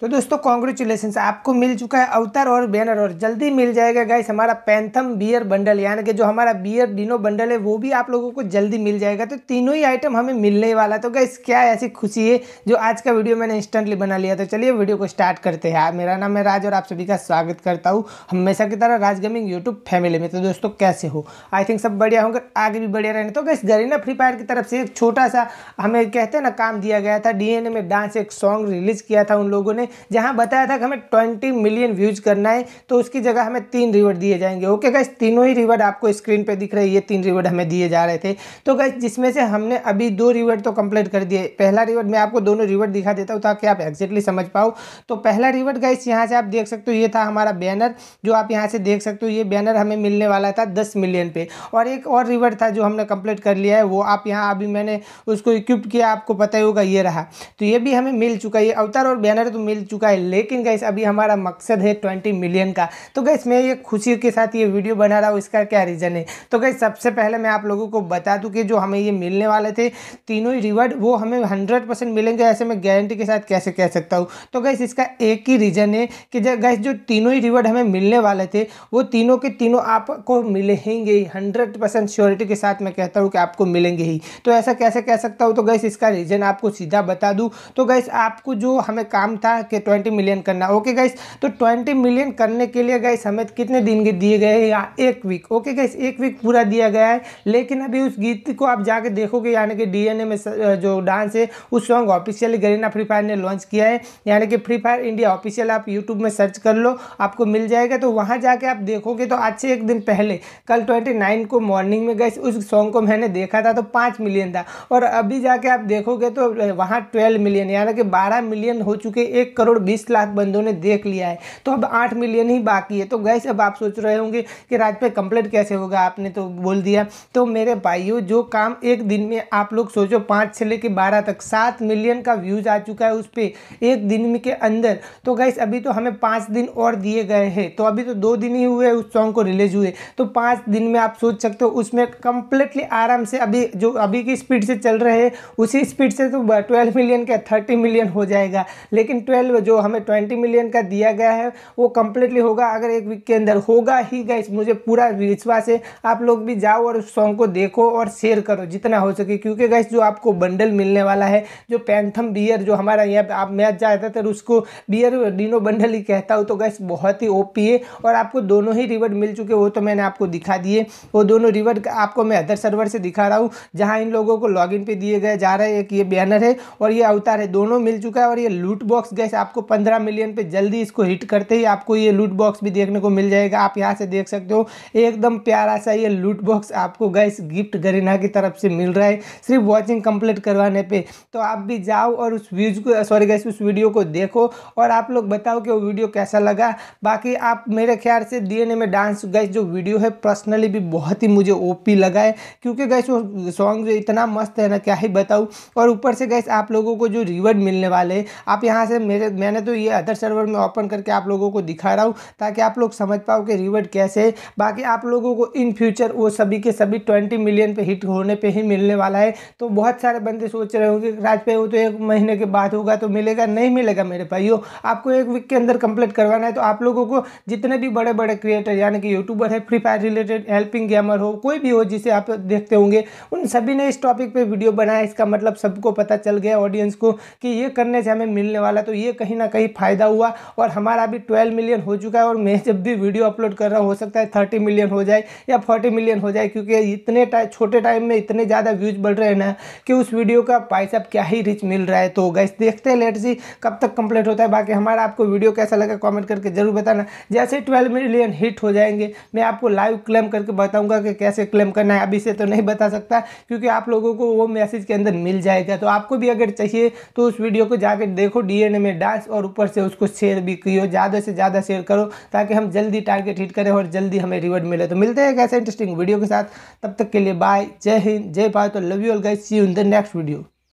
तो दोस्तों कॉन्ग्रेचुलेसन आपको मिल चुका है अवतार और बैनर और जल्दी मिल जाएगा गाइस हमारा पैंथम बियर बंडल यानी कि जो हमारा बियर डिनो बंडल है वो भी आप लोगों को जल्दी मिल जाएगा तो तीनों ही आइटम हमें मिलने वाला है तो गाइस क्या ऐसी खुशी है जो आज का वीडियो मैंने इंस्टेंटली बना लिया तो चलिए वीडियो को स्टार्ट करते हैं मेरा नाम है राज और आप सभी का स्वागत करता हूँ हमेशा की तरह राज गेमिंग यूट्यूब फैमिली में तो दोस्तों कैसे हो आई थिंक सब बढ़िया होंगे आगे भी बढ़िया रहने तो गाइस गरीना फ्री फायर की तरफ से एक छोटा सा हमें कहते हैं ना काम दिया गया था डी में डांस एक सॉन्ग रिलीज़ किया था उन लोगों ने जहां बताया था कि हमें ट्वेंटी मिलियन व्यूज़ करना है तो उसकी जगह हमें तीन रिवर्ड दिए जाएंगे ओके गैस तीनों ही रिवर्ड आपको स्क्रीन पर दिख रहे ये तीन रिवर्ड हमें दिए जा रहे थे तो गैस जिसमें से हमने अभी दो रिवर्ड तो कंप्लीट कर दिए पहला रिवर्ड मैं आपको दोनों रिवर्ड दिखा देता हूँ ताकि आप एक्जैक्टली समझ पाओ तो पहला रिवर्ड गैस यहाँ से आप देख सकते हो ये था हमारा बैनर जो आप यहाँ से देख सकते हो ये बैनर हमें मिलने वाला था दस मिलियन पे और एक और रिवर्ड था जो हमने कंप्लीट कर लिया है वो आप यहाँ अभी मैंने उसको इक्विप किया आपको पता ही होगा ये रहा तो ये भी हमें मिल चुका है अवतार और बैनर तो मिल मिल चुका है लेकिन गैस अभी हमारा मकसद है ट्वेंटी मिलियन का तो गैस मैं ये खुशी के साथ ये वीडियो बना रहा हूँ इसका क्या रीज़न है तो गैस सबसे पहले मैं आप लोगों को बता दूँ कि जो हमें ये मिलने वाले थे तीनों ही रिवॉर्ड वो हमें हंड्रेड मिलेंगे ऐसे मैं गारंटी के साथ कैसे कह सकता हूँ तो गैस इसका एक ही रीज़न है कि गैस जो तीनों ही रिवॉर्ड हमें मिलने वाले थे वो तीनों के तीनों आपको मिलेंगे ही हंड्रेड परसेंट श्योरिटी के साथ मैं कहता हूँ कि आपको मिलेंगे ही तो ऐसा कैसे कह सकता हूँ तो गैस इसका रीज़न आपको सीधा बता दूँ तो गैस आपको जो हमें काम था के ट्वेंटी मिलियन करना ओके गाइस तो ट्वेंटी मिलियन करने के लिए गाइस हमें कितने दिन दिए गए हैं या एक वीक ओके गाइस एक वीक पूरा दिया गया है लेकिन अभी उस गीत को आप जाके देखोगे यानी कि डीएनए में जो डांस है उस song officially Garena Free Fire ने लॉन्च किया है यानी कि फ्री फायर इंडिया ऑफिशियल आप यूट्यूब में सर्च कर लो आपको मिल जाएगा तो वहाँ जाके आप देखोगे तो आज से एक दिन पहले कल ट्वेंटी नाइन को मॉर्निंग में गए उस सॉन्ग को मैंने देखा था तो पाँच मिलियन था और अभी जाके आप देखोगे तो वहाँ ट्वेल्व मिलियन यानी कि बारह मिलियन हो चुके एक करोड़ बीस लाख बंदों ने देख लिया है तो अब आठ मिलियन ही बाकी है तो गैस अब आप सोच रहे होंगे कि राज पे कंप्लीट कैसे होगा आपने तो बोल दिया तो मेरे भाइयों जो काम एक दिन में आप लोग सोचो पाँच से लेकर बारह तक सात मिलियन का व्यूज़ आ चुका है उस पर एक दिन के अंदर तो गैस अभी तो हमें पाँच दिन और दिए गए हैं तो अभी तो दो दिन ही हुए उस सॉन्ग को रिलीज हुए तो पाँच दिन में आप सोच सकते हो उसमें कंप्लीटली आराम से अभी जो अभी की स्पीड से चल रहे हैं उसी स्पीड से तो ट्वेल्व मिलियन क्या थर्टी मिलियन हो जाएगा लेकिन ट्वेल्व ट्वेल्व जो हमें ट्वेंटी मिलियन का दिया गया है वो कम्प्लीटली होगा अगर एक वीक के अंदर होगा ही गाइस मुझे पूरा विश्वास है आप लोग भी जाओ और उस सॉन्ग को देखो और शेयर करो जितना हो सके क्योंकि गाइस जो आपको बंडल मिलने वाला है जो पैंथम बियर जो हमारा यहाँ आप मैच ज़्यादातर उसको बियर डीनो बंडल ही कहता हूँ तो गैस बहुत ही ओपी है और आपको दोनों ही रिवर्ड मिल चुके वो तो मैंने आपको दिखा दिए वो दोनों रिवर्ड आपको मैं अदर सर्वर से दिखा रहा हूँ जहाँ इन लोगों को इन पे दिए गए जा रहे हैं एक ये बैनर है और ये अवतार है दोनों मिल चुका है और ये लूट बॉक्स गए गाइस आपको 15 मिलियन पे जल्दी इसको हिट करते ही आपको ये लूट बॉक्स भी देखने को मिल जाएगा आप यहाँ से देख सकते हो एकदम प्यारा सा ये लूट बॉक्स आपको गाइस गिफ्ट गरीना की तरफ से मिल रहा है सिर्फ वॉचिंग कंप्लीट करवाने पर तो आप भी जाओ और उस व्यूज को सॉरी गाइस उस वीडियो को देखो और आप लोग बताओ कि वो वीडियो कैसा लगा बाकी आप मेरे ख्याल से डी में डांस गाइस जो वीडियो है पर्सनली भी बहुत ही मुझे ओपी लगा है क्योंकि गाइस वो सॉन्ग जो इतना मस्त है ना क्या ही बताऊँ और ऊपर से गाइस आप लोगों को जो रिवॉर्ड मिलने वाले आप यहाँ से मेरे मैंने तो ये अदर सर्वर में ओपन करके आप लोगों को दिखा रहा हूँ ताकि आप लोग समझ पाओ कि रिवर्ड कैसे है बाकी आप लोगों को इन फ्यूचर वो सभी के सभी ट्वेंटी मिलियन पे हिट होने पे ही मिलने वाला है तो बहुत सारे बंदे सोच रहे होंगे राज पे वो तो एक महीने के बाद होगा तो मिलेगा नहीं मिलेगा मेरे भाइयों आपको एक वीक के अंदर कंप्लीट करवाना है तो आप लोगों को जितने भी बड़े बड़े क्रिएटर यानी कि यूट्यूबर है Free Fire related helping gamer हो कोई भी हो जिसे आप देखते होंगे उन सभी ने इस टॉपिक पर वीडियो बनाया इसका मतलब सबको पता चल गया ऑडियंस को कि ये करने से हमें मिलने वाला तो ये लिए कहीं ना कहीं फ़ायदा हुआ और हमारा भी ट्वेल्व मिलियन हो चुका है और मैं जब भी वीडियो अपलोड कर रहा हूँ हो सकता है थर्टी मिलियन हो जाए या फोर्टी मिलियन हो जाए क्योंकि इतने टाइम छोटे टाइम में इतने ज़्यादा व्यूज बढ़ रहे हैं ना कि उस वीडियो का भाई क्या ही रिच मिल रहा है तो गैस देखते हैं लेट सी कब तक कंप्लीट होता है बाकी हमारा आपको वीडियो कैसा लगा कॉमेंट करके ज़रूर बताना जैसे ट्वेल्व मिलियन हिट हो जाएंगे मैं आपको लाइव क्लेम करके बताऊँगा कि कैसे क्लेम करना है अभी से तो नहीं बता सकता क्योंकि आप लोगों को वो मैसेज के अंदर मिल जाएगा तो आपको भी अगर चाहिए तो उस वीडियो को जाकर देखो डीएनए में डांस और ऊपर से उसको शेयर भी करो ज़्यादा से ज़्यादा शेयर करो ताकि हम जल्दी टारगेट हिट करें और जल्दी हमें रिवॉर्ड मिले तो मिलते हैं एक ऐसे इंटरेस्टिंग वीडियो के साथ तब तक के लिए बाय जय हिंद जय भारत और love you all guys see you in the next video